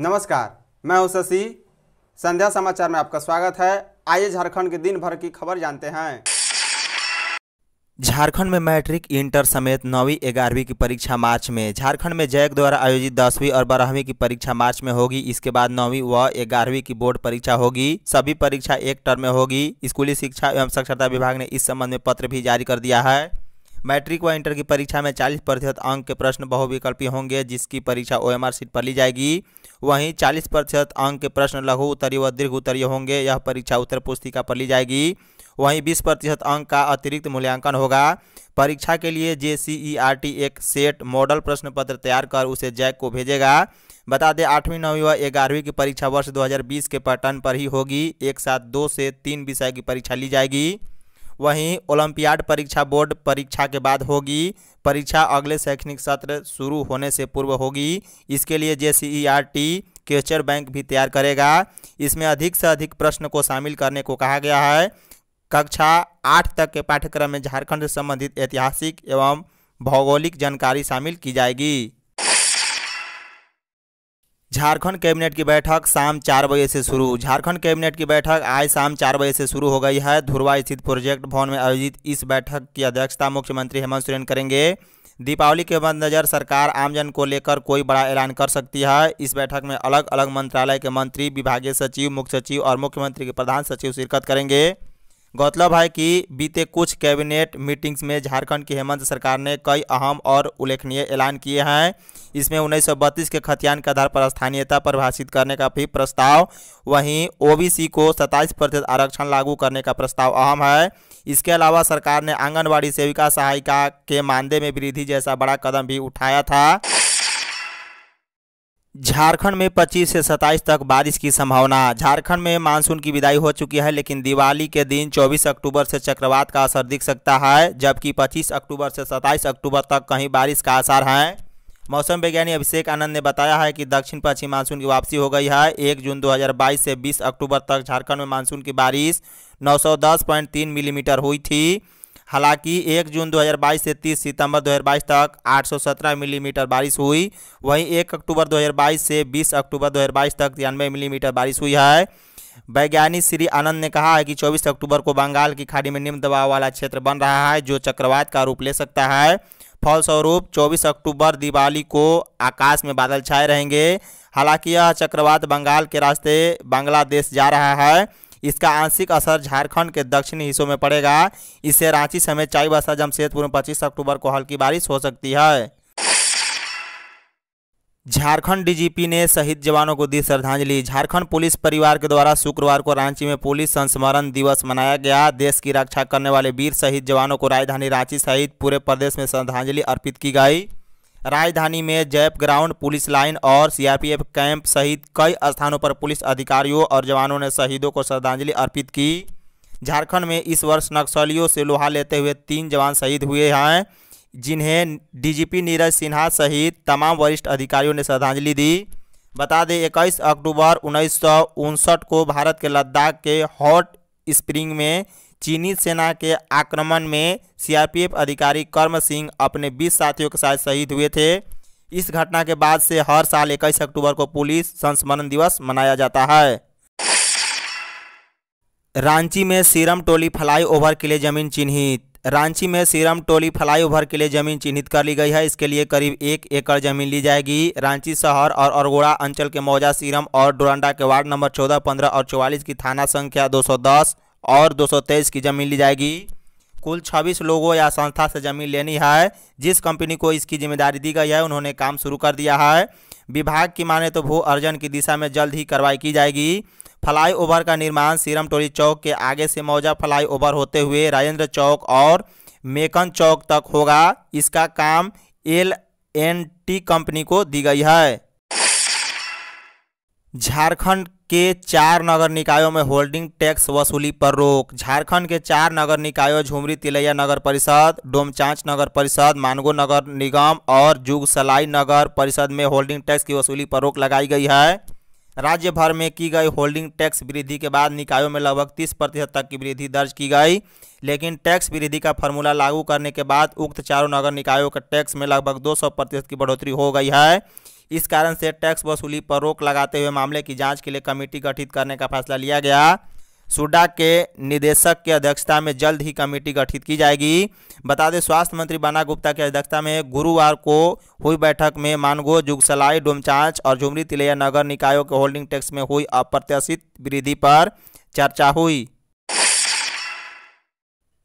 नमस्कार मैं हूं शशि संध्या समाचार में आपका स्वागत है आइए झारखंड के दिन भर की खबर जानते हैं झारखंड में मैट्रिक इंटर समेत नौवीं ग्यारहवीं की परीक्षा मार्च में झारखंड में जैक द्वारा आयोजित दसवीं और बारहवीं की परीक्षा मार्च में होगी इसके बाद नौवीं व ग्यारहवीं की बोर्ड परीक्षा होगी सभी परीक्षा एक टर्म में होगी स्कूली शिक्षा एवं साक्षरता विभाग ने इस संबंध में पत्र भी जारी कर दिया है मैट्रिक व इंटर की परीक्षा में चालीस प्रतिशत अंक के प्रश्न बहुविकल्पी होंगे जिसकी परीक्षा ओ सीट पर ली जाएगी वहीं चालीस प्रतिशत अंक के प्रश्न लघु उत्तरीय व दीर्घ उत्तरीय होंगे यह परीक्षा उत्तर पुस्तिका पर ली जाएगी वहीं बीस प्रतिशत अंक का अतिरिक्त मूल्यांकन होगा परीक्षा के लिए जे e एक सेट मॉडल प्रश्न पत्र तैयार कर उसे जैक को भेजेगा बता दें आठवीं नौवीं व ग्यारहवीं की परीक्षा वर्ष 2020 के पैटर्न पर ही होगी एक साथ दो से तीन विषय की परीक्षा ली जाएगी वहीं ओलंपियाड परीक्षा बोर्ड परीक्षा के बाद होगी परीक्षा अगले शैक्षणिक सत्र शुरू होने से पूर्व होगी इसके लिए जे क्वेश्चन बैंक भी तैयार करेगा इसमें अधिक से अधिक प्रश्न को शामिल करने को कहा गया है कक्षा आठ तक के पाठ्यक्रम में झारखंड से संबंधित ऐतिहासिक एवं भौगोलिक जानकारी शामिल की जाएगी झारखंड कैबिनेट की बैठक शाम चार बजे से शुरू झारखंड कैबिनेट की बैठक आज शाम चार बजे से शुरू हो गई है धुरवा स्थित प्रोजेक्ट भवन में आयोजित इस बैठक की अध्यक्षता मुख्यमंत्री हेमंत सोरेन करेंगे दीपावली के मद्देनजर सरकार आमजन को लेकर कोई बड़ा ऐलान कर सकती है इस बैठक में अलग अलग मंत्रालय के मंत्री विभागीय सचिव मुख्य सचिव और मुख्यमंत्री के प्रधान सचिव शिरकत करेंगे गौरतलब है कि बीते कुछ कैबिनेट मीटिंग्स में झारखंड की हेमंत सरकार ने कई अहम और उल्लेखनीय ऐलान किए हैं इसमें उन्नीस के खतियान के आधार पर स्थानीयता परिभाषित करने का भी प्रस्ताव वहीं ओबीसी को 27 प्रतिशत आरक्षण लागू करने का प्रस्ताव अहम है इसके अलावा सरकार ने आंगनबाड़ी सेविका सहायिका के मानदेय में वृद्धि जैसा बड़ा कदम भी उठाया था झारखंड में 25 से 27 तक बारिश की संभावना झारखंड में मानसून की विदाई हो चुकी है लेकिन दिवाली के दिन 24 अक्टूबर से चक्रवात का असर दिख सकता है जबकि 25 अक्टूबर से 27 अक्टूबर तक कहीं बारिश का आसार है मौसम वैज्ञानिक अभिषेक आनंद ने बताया है कि दक्षिण पश्चिम मानसून की वापसी हो गई है एक जून दो से बीस अक्टूबर तक झारखंड में मानसून की बारिश नौ मिलीमीटर हुई थी हालांकि 1 जून 2022 से 30 सितंबर 2022 तक 817 मिलीमीटर बारिश हुई वहीं 1 अक्टूबर 2022 से 20 अक्टूबर 2022 तक तिरानवे मिलीमीटर बारिश हुई है वैज्ञानिक श्री आनंद ने कहा है कि 24 अक्टूबर को बंगाल की खाड़ी में निम्न दबाव वाला क्षेत्र बन रहा है जो चक्रवात का रूप ले सकता है फलस्वरूप 24 अक्टूबर दिवाली को आकाश में बादल छाए रहेंगे हालांकि यह चक्रवात बंगाल के रास्ते बांग्लादेश जा रहा है इसका आंशिक असर झारखंड के दक्षिणी हिस्सों में पड़ेगा इससे रांची समेत चाई बसा जमशेदपुर में पच्चीस अक्टूबर को हल्की बारिश हो सकती है झारखंड डीजीपी ने शहीद जवानों को दी श्रद्धांजलि झारखंड पुलिस परिवार के द्वारा शुक्रवार को रांची में पुलिस संस्मरण दिवस मनाया गया देश की रक्षा करने वाले वीर शहीद जवानों को राजधानी रांची सहित पूरे प्रदेश में श्रद्धांजलि अर्पित की गई राजधानी में जैप ग्राउंड पुलिस लाइन और सीआरपीएफ कैंप सहित कई स्थानों पर पुलिस अधिकारियों और जवानों ने शहीदों को श्रद्धांजलि अर्पित की झारखंड में इस वर्ष नक्सलियों से लोहा लेते हुए तीन जवान शहीद हुए हैं जिन्हें डीजीपी नीरज सिन्हा सहित तमाम वरिष्ठ अधिकारियों ने श्रद्धांजलि दी बता दें इक्कीस अक्टूबर उन्नीस को भारत के लद्दाख के हॉट स्प्रिंग में चीनी सेना के आक्रमण में सीआरपीएफ अधिकारी कर्म सिंह अपने 20 साथियों के साथ शहीद हुए थे इस घटना के बाद से हर साल इक्कीस अक्टूबर को पुलिस संस्मरण दिवस मनाया जाता है रांची में सीरम टोली फ्लाईओवर के लिए जमीन चिन्हित रांची में सीरम टोली फ्लाईओवर के लिए जमीन चिन्हित कर ली गई है इसके लिए करीब एक एकड़ जमीन ली जाएगी रांची शहर और अरगोड़ा अंचल के मौजा सीरम और डोरंडा के वार्ड नंबर 14, 15 और 44 की थाना संख्या दस और दो की जमीन ली जाएगी कुल 26 लोगों या संस्था से जमीन लेनी है जिस कंपनी को इसकी जिम्मेदारी दी गई है उन्होंने काम शुरू कर दिया है विभाग की माने तो भू अर्जन की दिशा में जल्द ही कार्रवाई की जाएगी फ्लाई ओवर का निर्माण सीरम टोली चौक के आगे से मौजा फ्लाई ओवर होते हुए राजेंद्र चौक और मेकन चौक तक होगा इसका काम एल एन टी कंपनी को दी गई है झारखंड के चार नगर निकायों में होल्डिंग टैक्स वसूली पर रोक झारखंड के चार नगर निकायों झुमरी तिलैया नगर परिषद डोमचांच नगर परिषद मानगो नगर निगम और जुगसलाई नगर परिषद में होल्डिंग टैक्स की वसूली पर रोक लगाई गई है राज्य भर में की गई होल्डिंग टैक्स वृद्धि के बाद निकायों में लगभग तीस प्रतिशत तक की वृद्धि दर्ज की गई लेकिन टैक्स वृद्धि का फॉर्मूला लागू करने के बाद उक्त चारों नगर निकायों के टैक्स में लगभग 200 प्रतिशत की बढ़ोतरी हो गई है इस कारण से टैक्स वसूली पर रोक लगाते हुए मामले की जांच के लिए कमेटी गठित करने का फैसला लिया गया सुडा के निदेशक की अध्यक्षता में जल्द ही कमेटी गठित की जाएगी बता दें स्वास्थ्य मंत्री बाना गुप्ता की अध्यक्षता में गुरुवार को हुई बैठक में मानगो जुगसलाई डोमचांच और झुमरी तिलैया नगर निकायों के होल्डिंग टैक्स में हुई अप्रत्याशित वृद्धि पर चर्चा हुई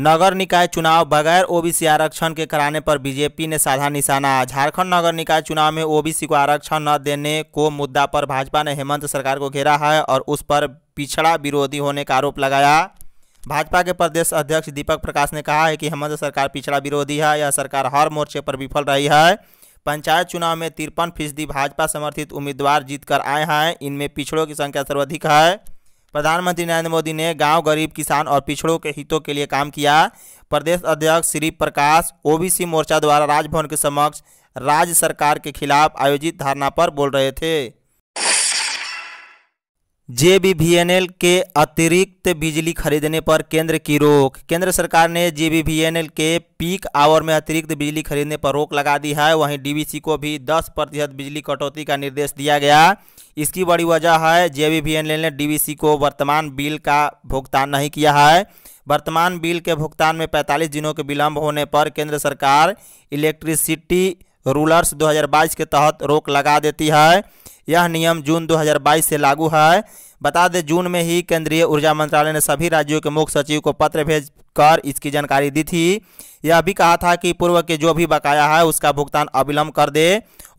नगर निकाय चुनाव बगैर ओबीसी आरक्षण के कराने पर बीजेपी ने साधा निशाना झारखंड नगर निकाय चुनाव में ओबीसी को आरक्षण न देने को मुद्दा पर भाजपा ने हेमंत सरकार को घेरा है और उस पर पिछड़ा विरोधी होने का आरोप लगाया भाजपा के प्रदेश अध्यक्ष दीपक प्रकाश ने कहा है कि हेमंत सरकार पिछड़ा विरोधी है यह सरकार हर मोर्चे पर विफल रही है पंचायत चुनाव में तिरपन फीसदी भाजपा समर्थित उम्मीदवार जीतकर आए हैं इनमें पिछड़ों की संख्या सर्वाधिक है प्रधानमंत्री नरेंद्र मोदी ने गांव गरीब किसान और पिछड़ों के हितों के लिए काम किया प्रदेश अध्यक्ष श्री प्रकाश ओबीसी मोर्चा द्वारा राजभवन के समक्ष राज्य सरकार के खिलाफ आयोजित धरना पर बोल रहे थे जे के अतिरिक्त बिजली खरीदने पर केंद्र की रोक केंद्र सरकार ने जे के पीक आवर में अतिरिक्त बिजली खरीदने पर रोक लगा दी है वहीं डीवीसी को भी 10 प्रतिशत बिजली कटौती का निर्देश दिया गया इसकी बड़ी वजह है जे ने डीवीसी को वर्तमान बिल का भुगतान नहीं किया है वर्तमान बिल के भुगतान में पैंतालीस दिनों के विलम्ब होने पर केंद्र सरकार इलेक्ट्रिसिटी रूलर्स दो के तहत रोक लगा देती है यह नियम जून 2022 से लागू है बता दें जून में ही केंद्रीय ऊर्जा मंत्रालय ने सभी राज्यों के मुख्य सचिव को पत्र भेज कर इसकी जानकारी दी थी यह भी कहा था कि पूर्व के जो भी बकाया है उसका भुगतान अविलंब कर दे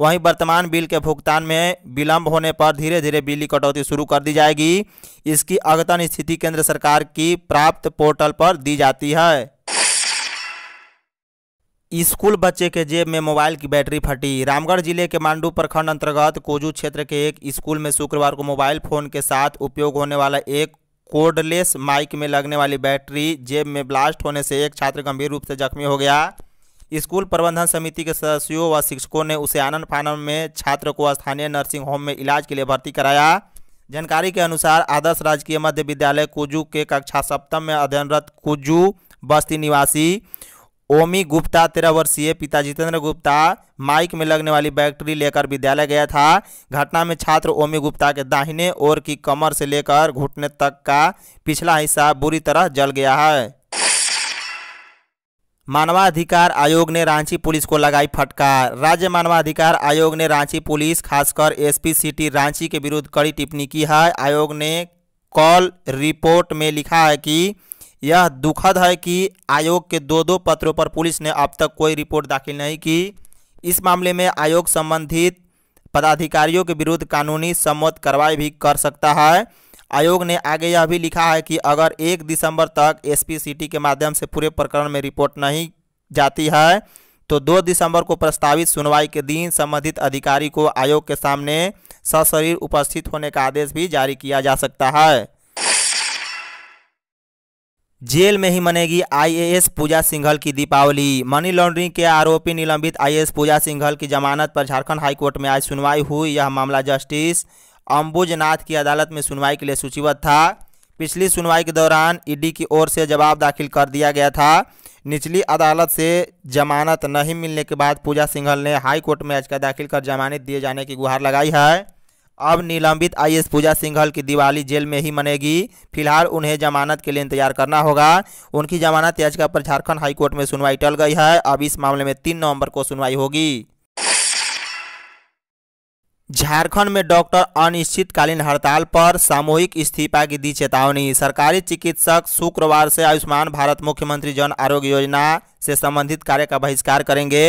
वहीं वर्तमान बिल के भुगतान में विलंब होने पर धीरे धीरे बिजली कटौती शुरू कर दी जाएगी इसकी अगतन स्थिति केंद्र सरकार की प्राप्त पोर्टल पर दी जाती है स्कूल बच्चे के जेब में मोबाइल की बैटरी फटी रामगढ़ जिले के मांडू प्रखंड अंतर्गत कोजू क्षेत्र के एक स्कूल में शुक्रवार को मोबाइल फोन के साथ उपयोग होने वाला एक कोडलेस माइक में लगने वाली बैटरी जेब में ब्लास्ट होने से एक छात्र गंभीर रूप से जख्मी हो गया स्कूल प्रबंधन समिति के सदस्यों व शिक्षकों ने उसे आनंद फानन में छात्र को स्थानीय नर्सिंग होम में इलाज के लिए भर्ती कराया जानकारी के अनुसार आदर्श राजकीय मध्य विद्यालय कुजू के कक्षा सप्तम में अध्ययनरत कुजू बस्ती निवासी ओमी गुप्ता तेरह वर्षीय पिता जितेंद्र गुप्ता माइक में लगने वाली बैटरी लेकर विद्यालय गया था घटना में छात्र ओमी गुप्ता के दाहिने ओर की कमर से लेकर घुटने तक का पिछला हिस्सा बुरी तरह जल गया है मानवाधिकार आयोग ने रांची पुलिस को लगाई फटकार राज्य मानवाधिकार आयोग ने रांची पुलिस खासकर एसपी सिटी रांची के विरुद्ध कड़ी टिप्पणी की है आयोग ने कॉल रिपोर्ट में लिखा है कि यह दुखद है कि आयोग के दो दो पत्रों पर पुलिस ने अब तक कोई रिपोर्ट दाखिल नहीं की इस मामले में आयोग संबंधित पदाधिकारियों के विरुद्ध कानूनी सम्मत कार्रवाई भी कर सकता है आयोग ने आगे यह भी लिखा है कि अगर एक दिसंबर तक एसपी सिटी के माध्यम से पूरे प्रकरण में रिपोर्ट नहीं जाती है तो दो दिसंबर को प्रस्तावित सुनवाई के दिन संबंधित अधिकारी को आयोग के सामने सशरीर उपस्थित होने का आदेश भी जारी किया जा सकता है जेल में ही मनेगी आईएएस पूजा सिंघल की दीपावली मनी लॉन्ड्रिंग के आरोपी निलंबित आईएएस पूजा सिंघल की जमानत पर झारखंड हाईकोर्ट में आज सुनवाई हुई यह मामला जस्टिस अम्बुजनाथ की अदालत में सुनवाई के लिए सूचीबद्ध था पिछली सुनवाई के दौरान ईडी की ओर से जवाब दाखिल कर दिया गया था निचली अदालत से जमानत नहीं मिलने के बाद पूजा सिंघल ने हाईकोर्ट में याचिका दाखिल कर जमानत दिए जाने की गुहार लगाई है अब निलंबित आई पूजा सिंघल की दिवाली जेल में ही मनेगी फिलहाल उन्हें जमानत के लिए इंतजार करना होगा उनकी जमानत याचिका पर झारखंड हाईकोर्ट में सुनवाई टल गई है अब इस मामले में तीन नवंबर को सुनवाई होगी झारखंड में डॉक्टर अनिश्चितकालीन हड़ताल पर सामूहिक इस्तीफा की दी चेतावनी सरकारी चिकित्सक शुक्रवार से आयुष्मान भारत मुख्यमंत्री जन आरोग्य योजना से संबंधित कार्य का बहिष्कार करेंगे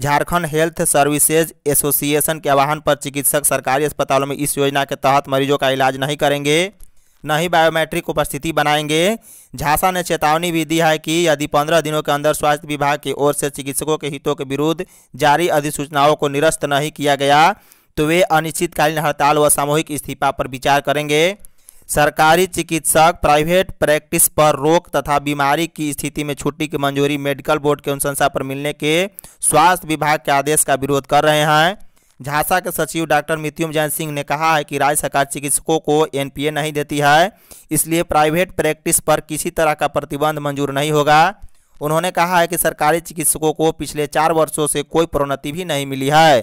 झारखंड हेल्थ सर्विसेज एसोसिएशन के आह्वान पर चिकित्सक सरकारी अस्पतालों में इस योजना के तहत मरीजों का इलाज नहीं करेंगे न ही बायोमेट्रिक उपस्थिति बनाएंगे झांसा ने चेतावनी भी दी है कि यदि पंद्रह दिनों के अंदर स्वास्थ्य विभाग की ओर से चिकित्सकों के हितों के विरुद्ध जारी अधिसूचनाओं को निरस्त नहीं किया गया तो वे अनिश्चितकालीन हड़ताल व सामूहिक इस्तीफा पर विचार करेंगे सरकारी चिकित्सक प्राइवेट प्रैक्टिस पर रोक तथा बीमारी की स्थिति में छुट्टी की मंजूरी मेडिकल बोर्ड के अनुशंसा पर मिलने के स्वास्थ्य विभाग के आदेश का विरोध कर रहे हैं झांसा के सचिव डॉक्टर मृत्युम जैन सिंह ने कहा है कि राज्य सरकार चिकित्सकों को एनपीए नहीं देती है इसलिए प्राइवेट प्रैक्टिस पर किसी तरह का प्रतिबंध मंजूर नहीं होगा उन्होंने कहा है कि सरकारी चिकित्सकों को पिछले चार वर्षों से कोई प्रोन्नति भी नहीं मिली है